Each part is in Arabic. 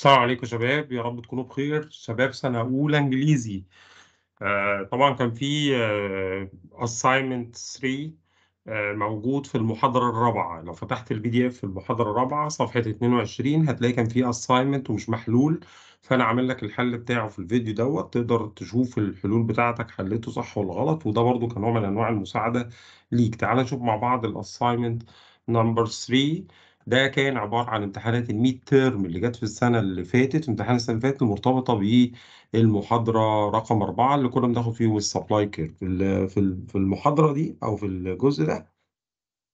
السلام عليكم شباب يا رب تكونوا بخير شباب سنة أولى إنجليزي آه، طبعا كان في آه، assignment 3 آه، موجود في المحاضرة الرابعة لو فتحت البي دي اف في المحاضرة الرابعة صفحة 22 هتلاقي كان في assignment ومش محلول فأنا عامل لك الحل بتاعه في الفيديو دوت تقدر تشوف الحلول بتاعتك حليته صح ولا غلط وده برضو كنوع من أنواع المساعدة ليك تعال نشوف مع بعض الassignment number 3 ده كان عبارة عن امتحانات الميد تيرم اللي جت في السنة اللي فاتت امتحان السنة اللي فاتت المرتبطة بالمحاضرة رقم أربعة اللي كنا بناخد فيهم السبلاي كيرف في المحاضرة دي أو في الجزء ده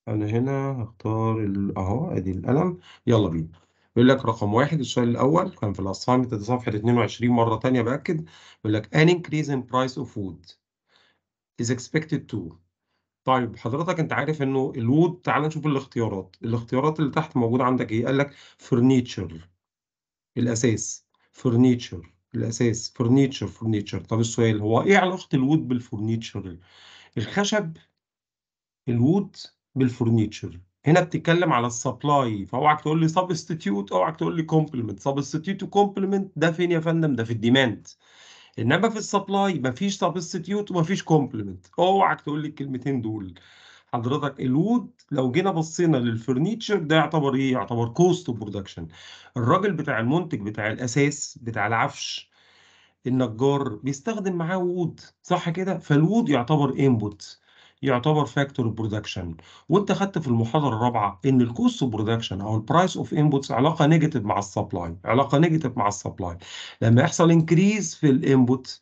أنا هنا هختار أهو أدي القلم يلا بينا بيقول لك رقم واحد السؤال الأول كان في الأسايمنت ده صفحة 22 مرة تانية بأكد بيقول لك ان increase in price of food is expected to طيب حضرتك انت عارف انه الوود تعال نشوف الاختيارات الاختيارات اللي تحت موجودة عندك ايه قال لك فرنيتشر الاساس فرنيتشر الاساس فرنيتشر فرنيتشر طب السؤال هو ايه علاقة الوود بالفرنيتشر الخشب الوود بالفرنيتشر هنا بتتكلم على السبلاي فاوعك تقول لي سبستيتيوت اوعك تقول لي كومبلمنت سبستيتيوت وكومبلمنت ده فين يا فندم ده في الديماند انما في السبلاي مفيش سبستيوت ومفيش كومبلمنت اوعك تقول لي الكلمتين دول حضرتك الود لو جينا بصينا للفرنيتشر ده يعتبر ايه يعتبر كوست برودكشن الراجل بتاع المنتج بتاع الاساس بتاع العفش النجار بيستخدم معاه وود صح كده فالوود يعتبر انبوت يعتبر فاكتور برودكشن وانت خدت في المحاضره الرابعه ان الكوست برودكشن او البرايس اوف انبوتس علاقه نيجاتيف مع السبلاي علاقه نيجاتيف مع السبلاي لما يحصل انكريز في الانبوت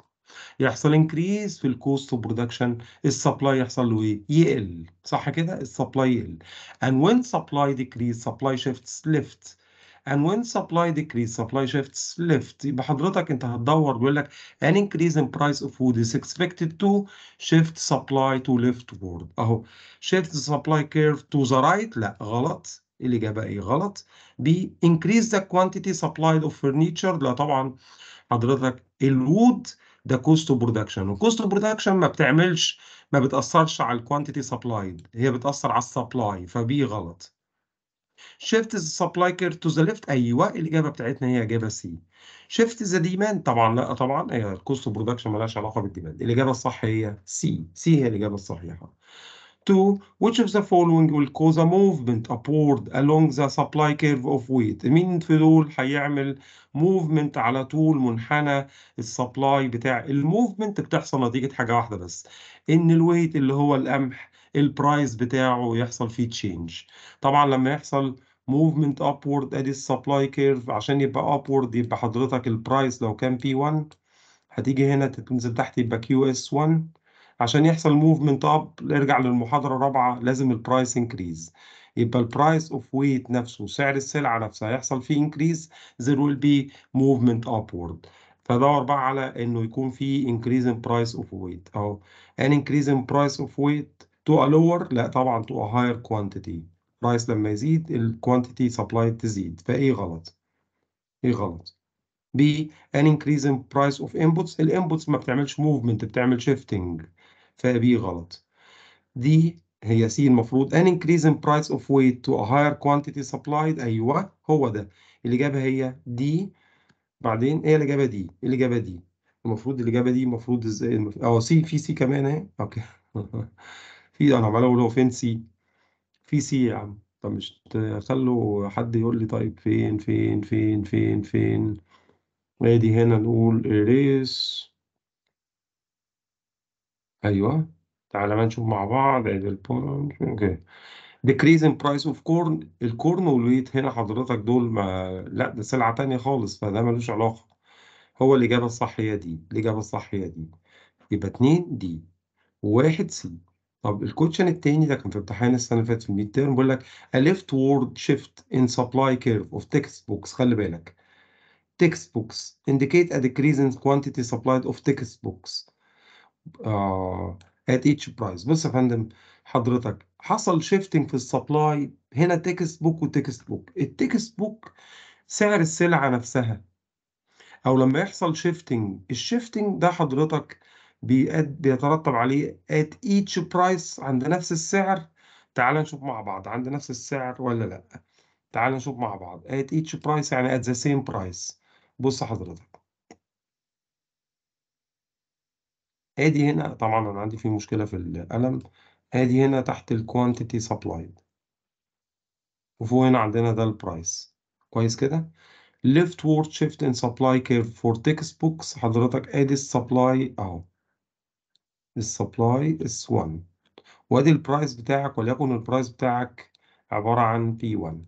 يحصل انكريز في الكوست اوف برودكشن السبلاي يحصل له ايه يقل صح كده السبلاي يقل and when supply decrease supply shifts lift and when supply decrease supply shifts left يبقى حضرتك انت هتدور بيقول لك an increase in price of food is expected to shift supply to leftward اهو shift the supply curve to the right لا غلط الإجابة إيه غلط B increase the quantity supplied of furniture لا طبعا حضرتك الود ده كوست برودكشن of برودكشن ما بتعملش ما بتأثرش على الكوانتيتي سبلايد هي بتأثر على السبلاي فبي غلط شيفت ذا سبلاي كيرف تو ذا ليفت ايوه الاجابه بتاعتنا هي اجابه سي شيفت ذا ديماند طبعا لا طبعا هي الكوست برودكشن مالهاش علاقه بالديماند الاجابه الصح هي سي سي هي الاجابه الصحيحه تو which of the following will cause a movement upward along the supply curve of weight مين في دول هيعمل movement على طول منحنى السبلاي بتاع الموفمنت بتحصل نتيجة حاجة واحدة بس ان الويت اللي هو القمح البرايس بتاعه يحصل فيه تشينج طبعا لما يحصل موفمنت ابورد ادي السبلاي كيرف عشان يبقى ابورد يبقى حضرتك البرايس لو كان بي 1 هتيجي هنا تنزل تحت يبقى كيو اس 1 عشان يحصل موفمنت اب ارجع للمحاضره الرابعه لازم البرايس انكريز يبقى البرايس اوف ويت نفسه سعر السلعه نفسها يحصل فيه انكريز زير ويل بي موفمنت ابورد فدور بقى على انه يكون في increase in price of weight اهو an increase in price of weight تقع لور لا طبعا تقع هاير كوانتيتي برايس لما يزيد الكوانتيتي سبلاي تزيد فايه غلط ايه غلط بي ان انكريز ان برايس اوف انبوتس الانبوتس ما بتعملش موفمنت بتعمل شيفتنج فبي غلط دي هي سي المفروض ان increase in price of weight to a higher quantity supplied ايوه هو ده الاجابه هي دي بعدين ايه الاجابه دي الاجابه دي المفروض الاجابه دي المفروض ازاي اه سي في سي كمان اهي اوكي في انا عمال اقول هو فين سي في سي يا عم طب مش تخلوا حد يقول لي طيب فين فين فين فين فين ادي هنا نقول اريس ايوه تعالى ما نشوف مع بعض ادي البولن اوكي decrease in price of corn الكورن والويت هنا حضرتك دول ما لا ده سلعة تانية خالص فده ملوش علاقة هو الإجابة الصح هي دي الإجابة الصح هي دي يبقى اتنين دي وواحد سي طب الكوتشن التاني ده كان في امتحان السنه اللي فاتت في الميد تيرم بيقول لك وورد شيفت ان سبلاي كيرف اوف تكست بوكس خلي بالك بوكس انديكيت ا ديكريز ان كوانتيتي سبلايد اوف تكست بوكس ات ايتش برايس بص يا فندم حضرتك حصل شيفتنج في السبلاي هنا تكست بوك وتكست بوك التكست بوك سعر السلعه نفسها او لما يحصل شيفتنج الشيفتنج ده حضرتك بيترتب عليه at each price عند نفس السعر تعال نشوف مع بعض عند نفس السعر ولا لا تعال نشوف مع بعض at each price يعني at the same price بص حضرتك ادي هنا طبعا انا عندي في مشكلة في القلم ادي هنا تحت الكوانتيتي سبلايد وفوق هنا عندنا ده البرايس كويس كده وورد شيفت ان سبلاي كيرف فور تكست بوكس حضرتك ادي السبلاي اهو السبلاي اس 1 وادي البرايس بتاعك وليكن البرايس بتاعك عبارة عن بي 1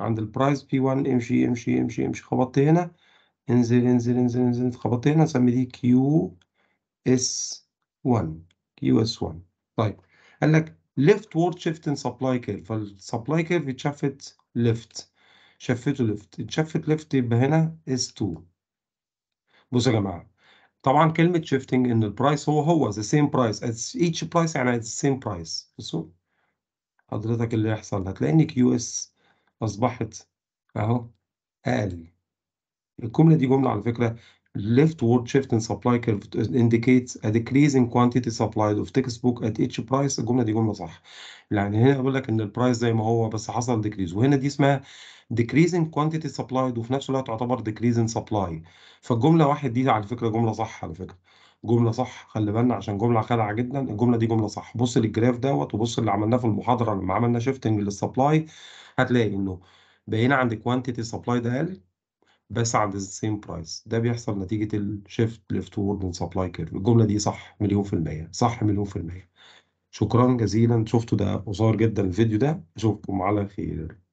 عند البرايس بي 1 امشي امشي امشي امشي خبطت هنا انزل انزل انزل انزل خبطت هنا سمي دي كيو اس 1 كيو اس 1 طيب قال لك ليفت وورد شيفت ان سبلاي كيرف فالسبلاي كيرف اتشفت ليفت شفته ليفت اتشفت ليفت يبقى هنا اس 2 بصوا يا جماعه طبعا كلمه شيفتنج ان البرايس هو هو ذا سيم برايس ايتش برايس يعني ذا سيم برايس بصوا حضرتك اللي يحصل هتلاقي ان كيو اس اصبحت اهو اقل الجمله دي جمله على فكره leftward shift in supply curve indicates a decrease in quantity supplied of textbook at each price الجمله دي جمله صح يعني هنا بقول لك ان البرايس زي ما هو بس حصل decrease وهنا دي اسمها decrease in quantity supplied وفي نفس الوقت تعتبر decrease in supply فالجمله واحد دي على فكره جمله صح على فكره جمله صح خلي بالنا عشان جمله خادعه جدا الجمله دي جمله صح بص للجراف دوت وبص اللي عملناه في المحاضره لما عملنا شيفتنج للسبلاي هتلاقي انه بقينا عند كوانتيتي سبلاي ده قلت بس عند السيم برايس ده بيحصل نتيجة الشيفت ليفت وورد سبلاي كيرف الجملة دي صح مليون في المية صح مليون في المية شكرا جزيلا شفتوا ده قصير جدا الفيديو ده اشوفكم على خير